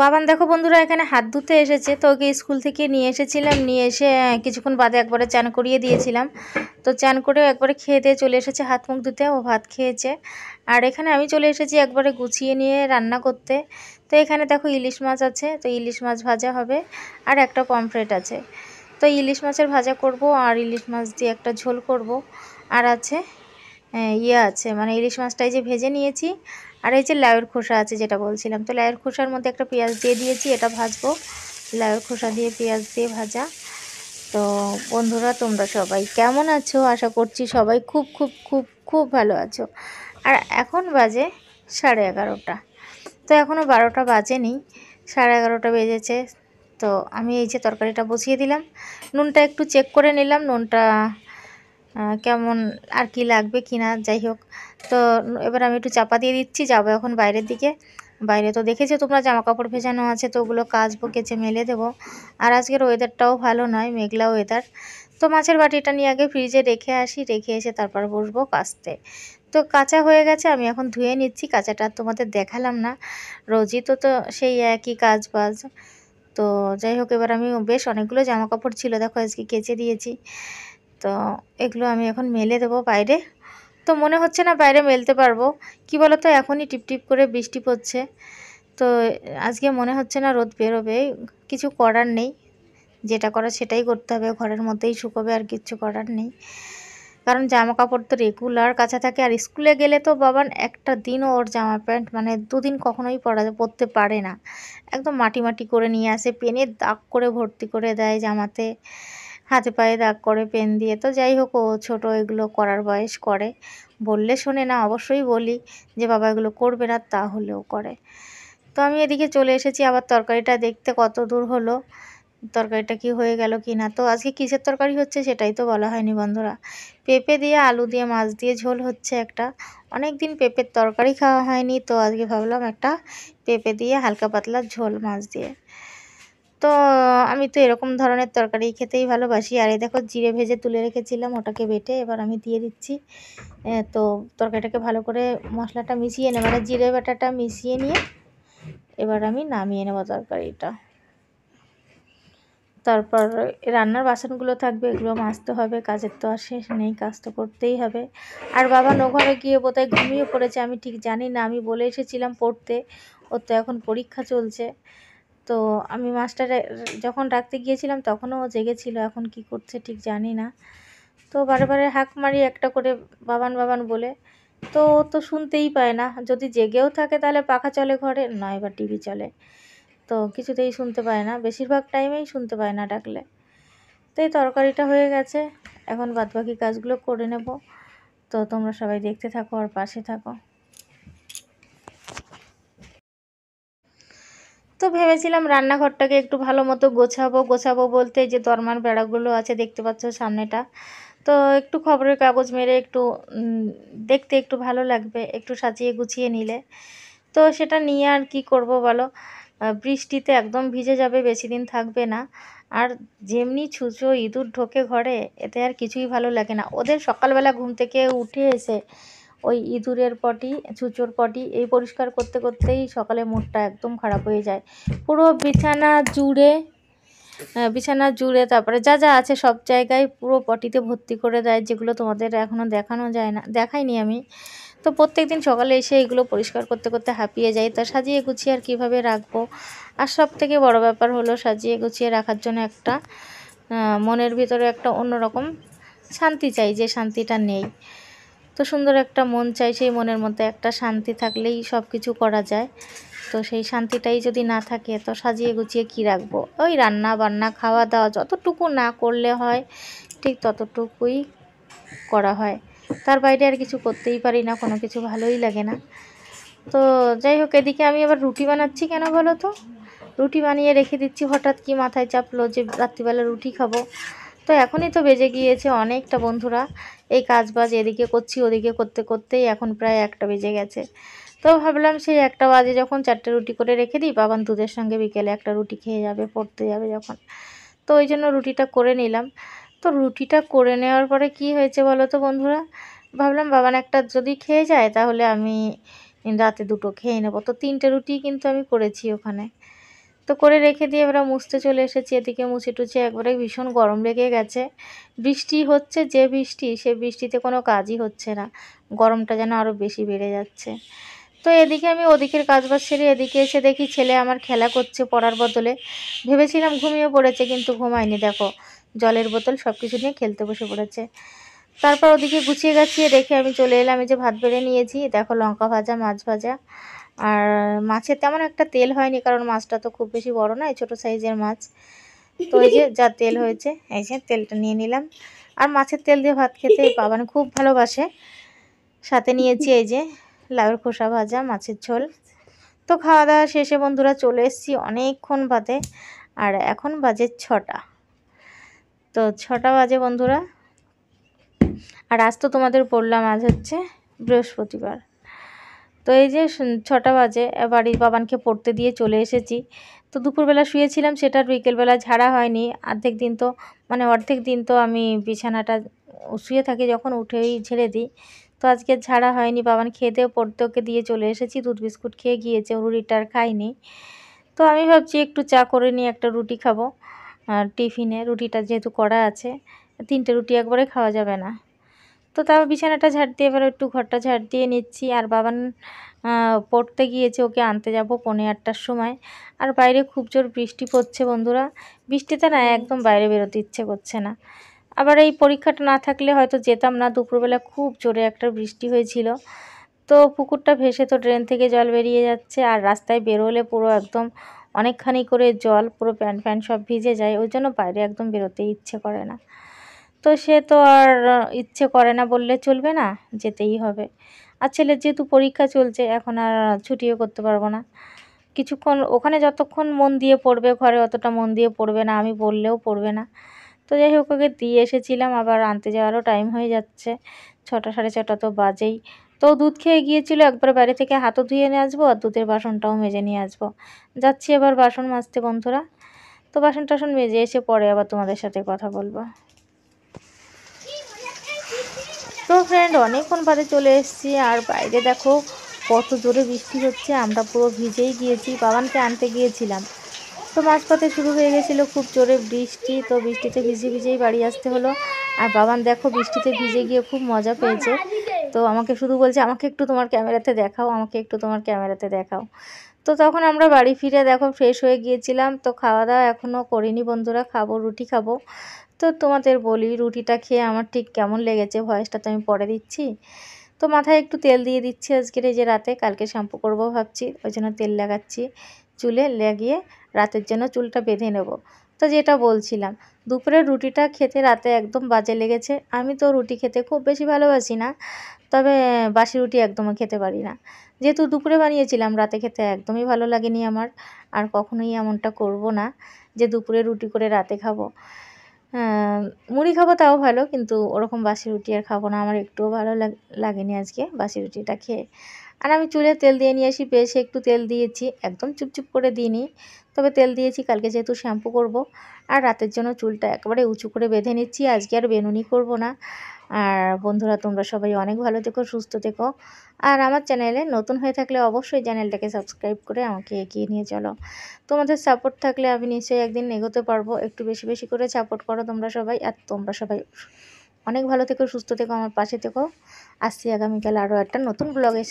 বাবান দেখো বন্ধুরা এখানে হাত ধুতে এসেছে তো ওকে স্কুল থেকে নিয়ে এসেছিলাম নিয়ে এসে কিছুক্ষণ বাদে একবারে চান করিয়ে দিয়েছিলাম তো চান করে একবারে খেয়ে দিয়ে চলে এসেছে হাত মুখ ধুতে ও ভাত খেয়েছে আর এখানে আমি চলে এসেছি একবারে গুছিয়ে নিয়ে রান্না করতে তো এখানে দেখো ইলিশ মাছ আছে তো ইলিশ মাছ ভাজা হবে আর একটা পমফ্রেট আছে তো ইলিশ মাছের ভাজা করব আর ইলিশ মাছ দিয়ে একটা ঝোল করব আর আছে ইয়ে আছে মানে ইলিশ মাছটাই যে ভেজে নিয়েছি আর এই যে লাউয়ের খোসা আছে যেটা বলছিলাম তো লাউয়ের খোসার মধ্যে একটা পেঁয়াজ দিয়ে দিয়েছি এটা ভাজবো লাউয়ের খোসা দিয়ে পেঁয়াজ দিয়ে ভাজা তো বন্ধুরা তোমরা সবাই কেমন আছো আশা করছি সবাই খুব খুব খুব খুব ভালো আছো আর এখন বাজে সাড়ে এগারোটা তো এখনও বারোটা বাজেনি সাড়ে এগারোটা বেজেছে তো আমি এই যে তরকারিটা বসিয়ে দিলাম নুনটা একটু চেক করে নিলাম নুনটা কেমন আর কি লাগবে কি না যাই হোক তো এবার আমি একটু চাপা দিয়ে দিচ্ছি যাবো এখন বাইরের দিকে বাইরে তো দেখেছো তোমরা জামা কাপড় ভেজানো আছে তো ওগুলো কাচবো কেচে মেলে দেবো আর আজকের ওয়েদারটাও ভালো নয় মেঘলা ওয়েদার তো মাছের বাটিটা নিয়ে আগে ফ্রিজে রেখে আসি রেখে এসে তারপর বসবো কাচতে তো কাঁচা হয়ে গেছে আমি এখন ধুয়ে নিচ্ছি কাঁচাটা তোমাদের দেখালাম না রোজই তো তো সেই একই কাজ বাজ তো যাই হোক এবার আমি বেশ অনেকগুলো জামা কাপড় ছিল দেখো আজকে কেচে দিয়েছি তো এগুলো আমি এখন মেলে দেবো বাইরে তো মনে হচ্ছে না বাইরে মেলতে পারবো কি বলো তো এখনই টিপটিপ করে বৃষ্টি পড়ছে তো আজকে মনে হচ্ছে না রোদ বেরোবে কিছু করার নেই যেটা করা সেটাই করতে হবে ঘরের মধ্যেই শুকোবে আর কিচ্ছু করার নেই কারণ জামা কাপড় তো রেগুলার কাছা থাকে আর স্কুলে গেলে তো বাবান একটা দিনও ওর জামা প্যান্ট মানে দুদিন কখনোই পরা পরতে পারে না একদম মাটি মাটি করে নিয়ে আসে পেনে দাগ করে ভর্তি করে দেয় জামাতে হাতে পায়ে দাগ করে পেন দিয়ে তো যাই হোক ও ছোটো এগুলো করার বয়স করে বললে শোনে না অবশ্যই বলি যে বাবা এগুলো করবে না তাহলেও করে তো আমি এদিকে চলে এসেছি আবার তরকারিটা দেখতে কত দূর হলো তরকারিটা কি হয়ে গেল কি না তো আজকে কিসের তরকারি হচ্ছে সেটাই তো বলা হয়নি বন্ধুরা পেঁপে দিয়ে আলু দিয়ে মাছ দিয়ে ঝোল হচ্ছে একটা অনেক দিন পেঁপের তরকারি খাওয়া হয়নি তো আজকে ভাবলাম একটা পেঁপে দিয়ে হালকা পাতলা ঝোল মাছ দিয়ে তো আমি তো এরকম ধরনের তরকারি খেতেই ভালোবাসি আর এই দেখো জিরে ভেজে তুলে রেখেছিলাম ওটাকে বেটে এবার আমি দিয়ে দিচ্ছি তো তরকারিটাকে ভালো করে মশলাটা মিশিয়ে নেব মানে জিরে বাটাটা মিশিয়ে নিয়ে এবার আমি নামিয়ে নেব তরকারিটা তারপর রান্নার বাসনগুলো থাকবে এগুলো মাজতে হবে কাজের তো আর শেষ নেই কাজ তো করতেই হবে আর বাবা নঘরে গিয়ে বোধহয় ঘুমিয়ে পড়েছে আমি ঠিক জানি না আমি বলে এসেছিলাম পড়তে ওর তো এখন পরীক্ষা চলছে তো আমি মাছটা যখন রাখতে গিয়েছিলাম তখনও ও জেগেছিল এখন কি করছে ঠিক জানি না তো বারে বারে হাঁক মারি একটা করে বাবান বাবান বলে তো ও তো শুনতেই পায় না যদি জেগেও থাকে তাহলে পাখা চলে ঘরে নয় বা টিভি চলে তো কিছুতেই শুনতে পায় না বেশিরভাগ টাইমেই শুনতে পায় না ডাকলে তো এই তরকারিটা হয়ে গেছে এখন বাদবাকি কাজগুলো করে নেব তো তোমরা সবাই দেখতে থাকো আর পাশে থাকো তো ভেবেছিলাম রান্নাঘরটাকে একটু ভালো মতো গোছাবো গোছাবো বলতে যে দরমার বেড়াগুলো আছে দেখতে পাচ্ছ সামনেটা তো একটু খবরের কাগজ মেরে একটু দেখতে একটু ভালো লাগবে একটু সাজিয়ে গুছিয়ে নিলে তো সেটা নিয়ে আর কি করব বলো বৃষ্টিতে একদম ভিজে যাবে বেশি দিন থাকবে না আর যেমনি ছুঁচো ইঁদুর ঢোকে ঘরে এতে আর কিছুই ভালো লাগে না ওদের সকালবেলা ঘুম থেকে উঠে এসে ওই ইঁদুরের পটি চুচোর পটি এই পরিষ্কার করতে করতেই সকালে মুডটা একদম খারাপ হয়ে যায় পুরো বিছানা জুড়ে বিছানা জুড়ে তারপরে যা যা আছে সব জায়গায় পুরো পটিতে ভর্তি করে দেয় যেগুলো তোমাদের এখনও দেখানো যায় না দেখাইনি আমি তো প্রত্যেক দিন সকালে এসে এগুলো পরিষ্কার করতে করতে হাঁপিয়ে যাই তা সাজিয়ে গুছিয়ে আর কিভাবে রাখবো আর সব থেকে বড় ব্যাপার হলো সাজিয়ে গুছিয়ে রাখার জন্য একটা মনের ভিতরে একটা অন্যরকম শান্তি চাই যে শান্তিটা নেই তো সুন্দর একটা মন চাই সেই মনের মধ্যে একটা শান্তি থাকলেই সব কিছু করা যায় তো সেই শান্তিটাই যদি না থাকে তো সাজিয়ে গুছিয়ে কি রাখবো ওই রান্না বান্না খাওয়া দাওয়া যতটুকু না করলে হয় ঠিক ততটুকুই করা হয় তার বাইরে আর কিছু করতেই পারি না কোনো কিছু ভালোই লাগে না তো যাই হোক এদিকে আমি আবার রুটি বানাচ্ছি কেন বলো তো রুটি বানিয়ে রেখে দিচ্ছি হঠাৎ কি মাথায় চাপলো যে রাত্রিবেলা রুটি খাবো তো এখনই তো বেজে গিয়েছে অনেকটা বন্ধুরা এই কাজ বাজ এদিকে করছি ওদিকে করতে করতেই এখন প্রায় একটা বেজে গেছে তো ভাবলাম সেই একটা বাজে যখন চারটে রুটি করে রেখে দিই বাবান দুধের সঙ্গে বিকেলে একটা রুটি খেয়ে যাবে পড়তে যাবে যখন তো ওই জন্য রুটিটা করে নিলাম তো রুটিটা করে নেওয়ার পরে কি হয়েছে বলো তো বন্ধুরা ভাবলাম বাবান একটা যদি খেয়ে যায় তাহলে আমি রাতে দুটো খেয়ে নেবো তো তিনটে রুটি কিন্তু আমি করেছি ওখানে তো করে রেখে দিয়ে এবার মুছতে চলে এসেছি এদিকে মুছে টুছে একবারে ভীষণ গরম লেগে গেছে বৃষ্টি হচ্ছে যে বৃষ্টি সে বৃষ্টিতে কোনো কাজই হচ্ছে না গরমটা যেন আরও বেশি বেড়ে যাচ্ছে তো এদিকে আমি ওদিকের কাজবাজ সেরে এদিকে এসে দেখি ছেলে আমার খেলা করছে পড়ার বদলে ভেবেছিলাম ঘুমিয়ে পড়েছে কিন্তু ঘুমায়নি দেখো জলের বোতল সব কিছু নিয়ে খেলতে বসে পড়েছে তারপর ওদিকে গুছিয়ে গাছিয়ে রেখে আমি চলে এলাম এই যে ভাত বেড়ে নিয়েছি দেখো লঙ্কা ভাজা মাছ ভাজা আর মাছের তেমন একটা তেল হয়নি কারণ মাছটা তো খুব বেশি বড় নয় ছোট সাইজের মাছ তো এই যে যা তেল হয়েছে এই যে তেলটা নিয়ে নিলাম আর মাছের তেল দিয়ে ভাত খেতে বাবান খুব ভালোবাসে সাথে নিয়েছি এই যে লাউর খোসা ভাজা মাছের ঝোল তো খাওয়া দাওয়া শেষে বন্ধুরা চলে এসেছি অনেকক্ষণ বাদে আর এখন বাজে ছটা তো ছটা বাজে বন্ধুরা আর আজ তো তোমাদের বললাম আজ হচ্ছে বৃহস্পতিবার তো এই যে ছটা বাজে বাড়ির বাবানকে পড়তে দিয়ে চলে এসেছি তো দুপুরবেলা শুয়েছিলাম সেটা বিকেলবেলা ঝাড়া হয়নি অর্ধেক দিন তো মানে অর্ধেক দিন তো আমি বিছানাটা শুয়ে থাকি যখন উঠেই ঝেড়ে দিই তো আজকে ঝাড়া হয়নি বাবান খেয়ে দিয়ে পড়তে ওকে দিয়ে চলে এসেছি দুধ বিস্কুট খেয়ে গিয়েছে রুটিটা আর খাইনি তো আমি ভাবছি একটু চা করে নিয়ে একটা রুটি খাবো টিফিনে রুটিটা যেহেতু করা আছে তিনটে রুটি একবারে খাওয়া যাবে না তো তারপর বিছানাটা ঝাড় দিয়ে এবার একটু ঘরটা ঝাড় দিয়ে নিচ্ছি আর বাবান পড়তে গিয়েছে ওকে আনতে যাব পনেরো আটটার সময় আর বাইরে খুব জোর বৃষ্টি পড়ছে বন্ধুরা বৃষ্টিতে না একদম বাইরে বেরোতে ইচ্ছে করছে না আবার এই পরীক্ষাটা না থাকলে হয়তো যেতাম না দুপুরবেলা খুব জোরে একটা বৃষ্টি হয়েছিল তো পুকুরটা ভেসে তো ড্রেন থেকে জল বেরিয়ে যাচ্ছে আর রাস্তায় বেরোলে পুরো একদম অনেকখানি করে জল পুরো প্যান্ট প্যান্ট সব ভিজে যায় ওই জন্য বাইরে একদম বেরোতে ইচ্ছে করে না তো সে তো আর ইচ্ছে করে না বললে চলবে না যেতেই হবে আর ছেলের যেহেতু পরীক্ষা চলছে এখন আর ছুটিও করতে পারবো না কিছুক্ষণ ওখানে যতক্ষণ মন দিয়ে পড়বে ঘরে অতটা মন দিয়ে পড়বে না আমি বললেও পড়বে না তো যাই হোক ওকে দিয়ে এসেছিলাম আবার আনতে যাওয়ারও টাইম হয়ে যাচ্ছে ছটা সাড়ে ছটা তো বাজেই তো দুধ খেয়ে গিয়েছিল একবার বাইরে থেকে হাতও ধুয়ে নিয়ে আসবো আর দুধের বাসনটাও মেজে নিয়ে আসবো যাচ্ছি এবার বাসন মাজতে বন্ধুরা তো বাসন টাসন মেজে এসে পরে আবার তোমাদের সাথে কথা বলবো ফ্রেন্ড অনেকক্ষণ বাদে চলে এসেছি আর বাইরে দেখো কত জোরে বৃষ্টি হচ্ছে আমরা পুরো ভিজেই গিয়েছি বাবানকে আনতে গিয়েছিলাম তো মাঝপথে শুরু হয়ে গেছিল খুব জোরে বৃষ্টি তো বৃষ্টিতে ভিজে ভিজেই বাড়ি আসতে হলো আর বাবান দেখো বৃষ্টিতে ভিজে গিয়ে খুব মজা পেয়েছে তো আমাকে শুধু বলছে আমাকে একটু তোমার ক্যামেরাতে দেখাও আমাকে একটু তোমার ক্যামেরাতে দেখাও তো তখন আমরা বাড়ি ফিরে দেখো ফ্রেশ হয়ে গিয়েছিলাম তো খাওয়া দাওয়া এখনও করিনি বন্ধুরা খাবো রুটি খাবো তো তোমাদের বলি রুটিটা খেয়ে আমার ঠিক কেমন লেগেছে ভয়েসটা তো আমি পরে দিচ্ছি তো মাথায় একটু তেল দিয়ে দিচ্ছি আজকের এই যে রাতে কালকে শ্যাম্পু করবো ভাবছি ওই জন্য তেল লাগাচ্ছি চুলে লাগিয়ে রাতের জন্য চুলটা বেঁধে নেব তা যেটা বলছিলাম দুপুরের রুটিটা খেতে রাতে একদম বাজে লেগেছে আমি তো রুটি খেতে খুব বেশি ভালোবাসি না তবে বাসি রুটি একদমও খেতে পারি না যেহেতু দুপুরে বানিয়েছিলাম রাতে খেতে একদমই ভালো লাগেনি আমার আর কখনোই এমনটা করব না যে দুপুরে রুটি করে রাতে খাবো মুড়ি খাবো তাও ভালো কিন্তু ওরকম বাসি রুটি আর খাবো না আমার একটুও ভালো লাগেনি আজকে বাসি রুটিটা খেয়ে আর আমি চুলে তেল দিয়ে নিয়ে আসি বেশ একটু তেল দিয়েছি একদম চুপচুপ করে দিইনি তবে তেল দিয়েছি কালকে যেহেতু শ্যাম্পু করব আর রাতের জন্য চুলটা একেবারে উঁচু করে বেঁধে নিচ্ছি আজকে আর বেনুনি করব না আর বন্ধুরা তোমরা সবাই অনেক ভালো থেকো সুস্থ থেকো আর আমার চ্যানেলে নতুন হয়ে থাকলে অবশ্যই চ্যানেলটাকে সাবস্ক্রাইব করে আমাকে এগিয়ে নিয়ে চলো তোমাদের সাপোর্ট থাকলে আমি নিশ্চয়ই একদিন এগোতে পারবো একটু বেশি বেশি করে সাপোর্ট করো তোমরা সবাই আর তোমরা সবাই অনেক ভালো থেকো সুস্থ থেকো আমার পাশে থেকো আসছি আগামীকাল আরও একটা নতুন ব্লগে